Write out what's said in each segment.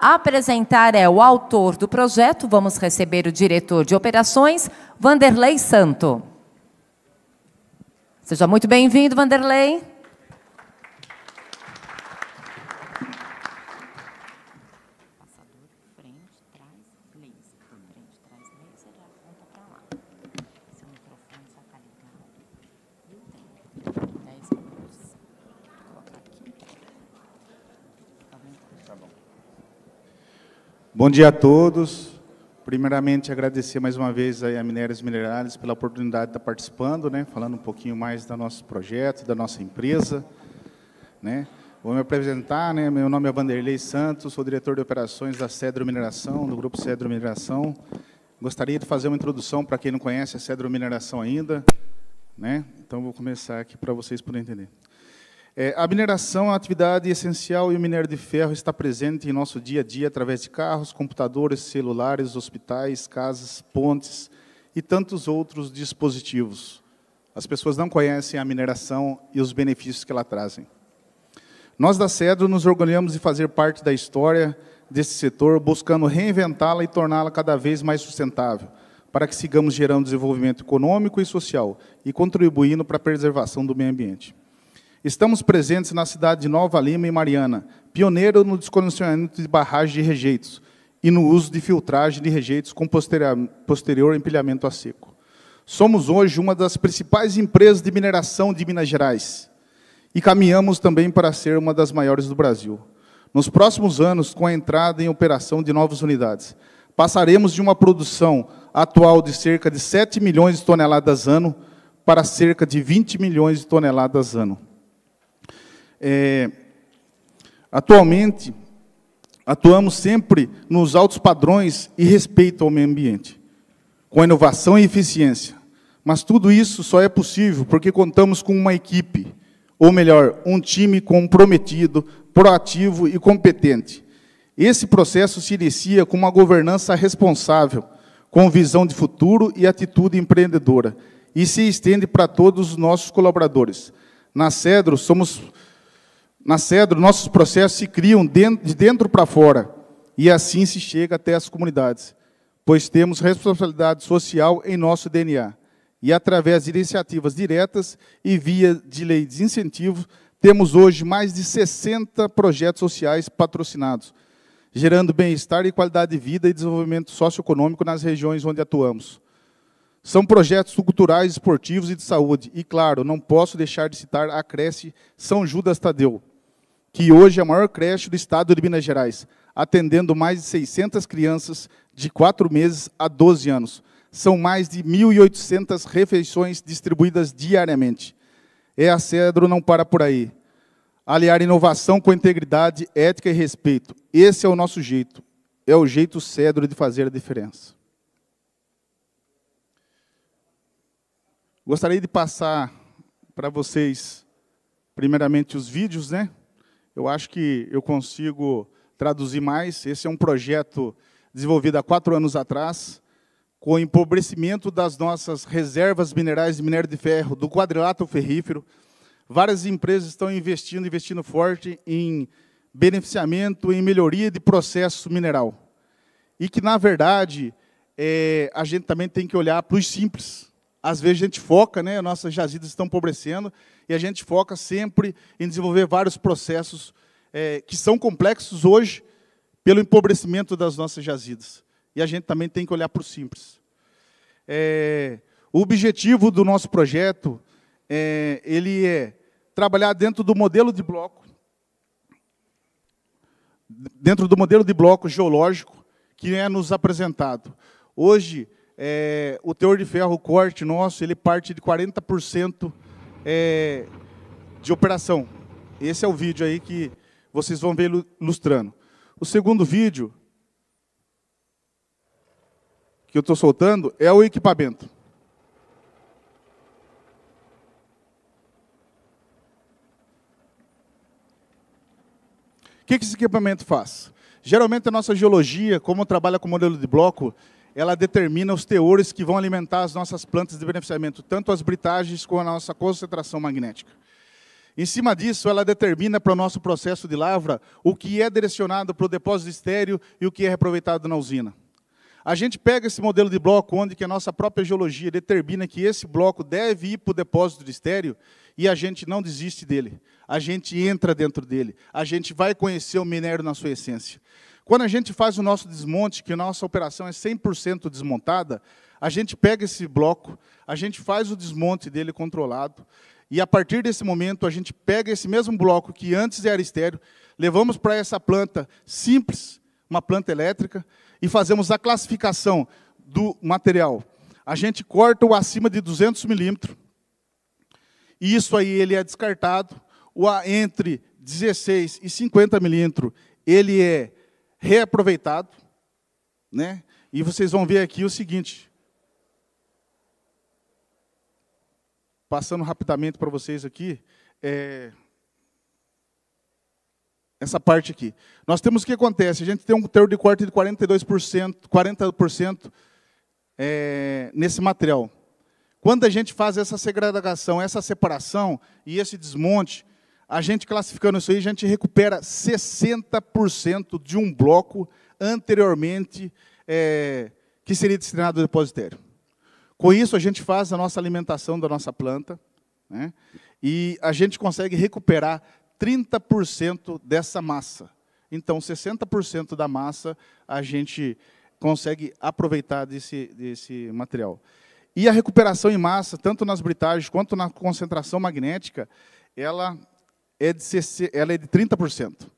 apresentar é o autor do projeto, vamos receber o diretor de operações, Vanderlei Santo. Seja muito bem-vindo, Vanderlei. Bom dia a todos. Primeiramente, agradecer mais uma vez a Minérias Minerais pela oportunidade de estar participando, né, falando um pouquinho mais do nosso projeto, da nossa empresa. Né. Vou me apresentar, né, meu nome é Vanderlei Santos, sou diretor de operações da Cedro Mineração, do Grupo Cedro Mineração. Gostaria de fazer uma introdução para quem não conhece a Cedro Mineração ainda. Né? Então, vou começar aqui para vocês poderem entender. É, a mineração é uma atividade essencial e o minério de ferro está presente em nosso dia a dia através de carros, computadores, celulares, hospitais, casas, pontes e tantos outros dispositivos. As pessoas não conhecem a mineração e os benefícios que ela trazem. Nós da Cedro nos orgulhamos de fazer parte da história desse setor, buscando reinventá-la e torná-la cada vez mais sustentável, para que sigamos gerando desenvolvimento econômico e social e contribuindo para a preservação do meio ambiente. Estamos presentes na cidade de Nova Lima e Mariana, pioneiro no descondicionamento de barragens de rejeitos e no uso de filtragem de rejeitos com posterior empilhamento a seco. Somos hoje uma das principais empresas de mineração de Minas Gerais e caminhamos também para ser uma das maiores do Brasil. Nos próximos anos, com a entrada em operação de novas unidades, passaremos de uma produção atual de cerca de 7 milhões de toneladas ano para cerca de 20 milhões de toneladas ano. É, atualmente, atuamos sempre nos altos padrões e respeito ao meio ambiente, com inovação e eficiência. Mas tudo isso só é possível porque contamos com uma equipe, ou melhor, um time comprometido, proativo e competente. Esse processo se inicia com uma governança responsável, com visão de futuro e atitude empreendedora, e se estende para todos os nossos colaboradores. Na Cedro, somos na Cedro, nossos processos se criam de dentro para fora e assim se chega até as comunidades, pois temos responsabilidade social em nosso DNA. E através de iniciativas diretas e via de lei de incentivos, temos hoje mais de 60 projetos sociais patrocinados, gerando bem-estar e qualidade de vida e desenvolvimento socioeconômico nas regiões onde atuamos. São projetos culturais, esportivos e de saúde. E, claro, não posso deixar de citar a Cresce São Judas Tadeu, que hoje é a maior creche do estado de Minas Gerais, atendendo mais de 600 crianças de 4 meses a 12 anos. São mais de 1.800 refeições distribuídas diariamente. É a Cedro não para por aí. Aliar inovação com integridade, ética e respeito. Esse é o nosso jeito. É o jeito Cedro de fazer a diferença. Gostaria de passar para vocês, primeiramente, os vídeos, né? Eu acho que eu consigo traduzir mais. Esse é um projeto desenvolvido há quatro anos atrás, com o empobrecimento das nossas reservas minerais de minério de ferro, do quadrilátero ferrífero. Várias empresas estão investindo, investindo forte em beneficiamento, em melhoria de processo mineral. E que, na verdade, é, a gente também tem que olhar para os simples às vezes a gente foca, né? Nossas jazidas estão empobrecendo e a gente foca sempre em desenvolver vários processos é, que são complexos hoje pelo empobrecimento das nossas jazidas. E a gente também tem que olhar para o simples. É, o objetivo do nosso projeto é, ele é trabalhar dentro do modelo de bloco, dentro do modelo de bloco geológico que é nos apresentado. Hoje é, o teor de ferro, o corte nosso, ele parte de 40% é, de operação. Esse é o vídeo aí que vocês vão ver ilustrando. O segundo vídeo que eu estou soltando é o equipamento. O que esse equipamento faz? Geralmente a nossa geologia, como trabalha com modelo de bloco, ela determina os teores que vão alimentar as nossas plantas de beneficiamento, tanto as britagens como a nossa concentração magnética. Em cima disso, ela determina para o nosso processo de lavra o que é direcionado para o depósito estéreo e o que é reaproveitado na usina. A gente pega esse modelo de bloco onde que a nossa própria geologia determina que esse bloco deve ir para o depósito de estéreo e a gente não desiste dele. A gente entra dentro dele. A gente vai conhecer o minério na sua essência. Quando a gente faz o nosso desmonte, que a nossa operação é 100% desmontada, a gente pega esse bloco, a gente faz o desmonte dele controlado, e a partir desse momento a gente pega esse mesmo bloco que antes era estéreo, levamos para essa planta simples, uma planta elétrica, e fazemos a classificação do material. A gente corta o acima de 200 milímetros, e isso aí ele é descartado, o entre 16 e 50 milímetros ele é reaproveitado, né? E vocês vão ver aqui o seguinte. Passando rapidamente para vocês aqui, é, essa parte aqui. Nós temos o que acontece, a gente tem um teor de corte de 42%, 40% é, nesse material. Quando a gente faz essa segregação, essa separação e esse desmonte, a gente classificando isso aí, a gente recupera 60% de um bloco anteriormente é, que seria destinado ao depositério. Com isso, a gente faz a nossa alimentação da nossa planta né, e a gente consegue recuperar 30% dessa massa. Então, 60% da massa a gente consegue aproveitar desse, desse material. E a recuperação em massa, tanto nas britagens quanto na concentração magnética, ela é de, ser, ela é de 30%.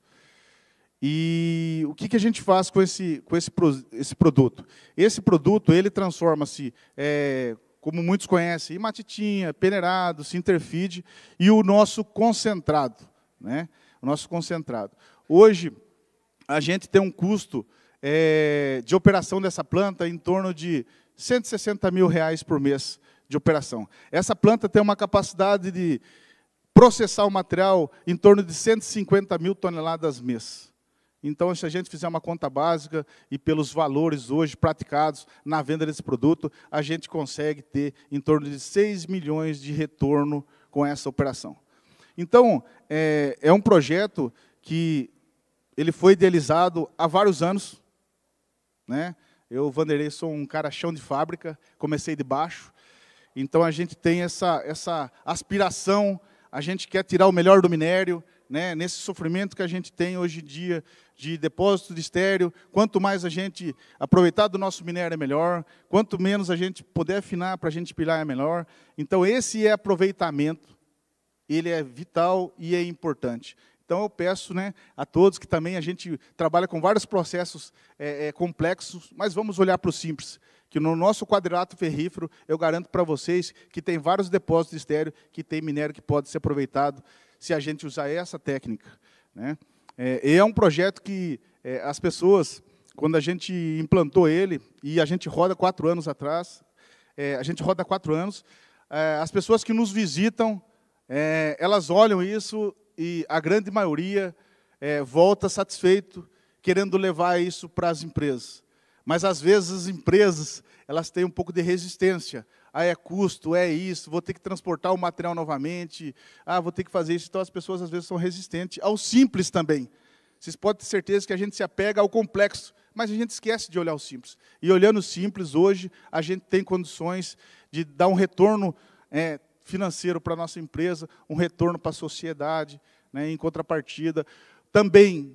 E o que, que a gente faz com esse, com esse, esse produto? Esse produto ele transforma-se, é, como muitos conhecem, em matitinha, peneirado, sinterfeed e o nosso concentrado. Né? O nosso concentrado. Hoje, a gente tem um custo é, de operação dessa planta em torno de 160 mil reais por mês de operação. Essa planta tem uma capacidade de processar o material em torno de 150 mil toneladas mês. Então, se a gente fizer uma conta básica e pelos valores hoje praticados na venda desse produto, a gente consegue ter em torno de 6 milhões de retorno com essa operação. Então, é, é um projeto que ele foi idealizado há vários anos. Né? Eu, Vanderlei, sou um cara chão de fábrica, comecei de baixo. Então, a gente tem essa, essa aspiração a gente quer tirar o melhor do minério, né? nesse sofrimento que a gente tem hoje em dia de depósito de estéreo, quanto mais a gente aproveitar do nosso minério é melhor, quanto menos a gente puder afinar para a gente pilar é melhor. Então, esse é aproveitamento, ele é vital e é importante. Então, eu peço né, a todos que também a gente trabalha com vários processos é, é, complexos, mas vamos olhar para o simples que no nosso quadrilátero ferrífero, eu garanto para vocês que tem vários depósitos de estéreo que tem minério que pode ser aproveitado se a gente usar essa técnica. Né? É, é um projeto que é, as pessoas, quando a gente implantou ele, e a gente roda quatro anos atrás, é, a gente roda quatro anos, é, as pessoas que nos visitam, é, elas olham isso e a grande maioria é, volta satisfeito, querendo levar isso para as empresas. Mas às vezes as empresas, elas têm um pouco de resistência. Ah, é custo, é isso, vou ter que transportar o material novamente, ah, vou ter que fazer isso. Então as pessoas às vezes são resistentes ao simples também. Vocês podem ter certeza que a gente se apega ao complexo, mas a gente esquece de olhar o simples. E olhando o simples, hoje, a gente tem condições de dar um retorno é, financeiro para a nossa empresa, um retorno para a sociedade, né, em contrapartida. Também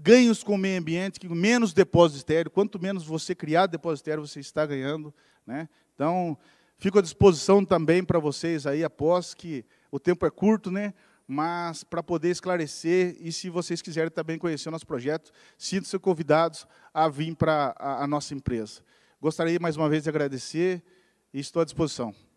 ganhos com o meio ambiente, que menos depósito estéreo, quanto menos você criar depósito estéreo, você está ganhando. Né? Então, fico à disposição também para vocês aí, após que o tempo é curto, né? mas para poder esclarecer, e se vocês quiserem também conhecer o nosso projeto, sinto-se convidados a vir para a, a nossa empresa. Gostaria mais uma vez de agradecer e estou à disposição.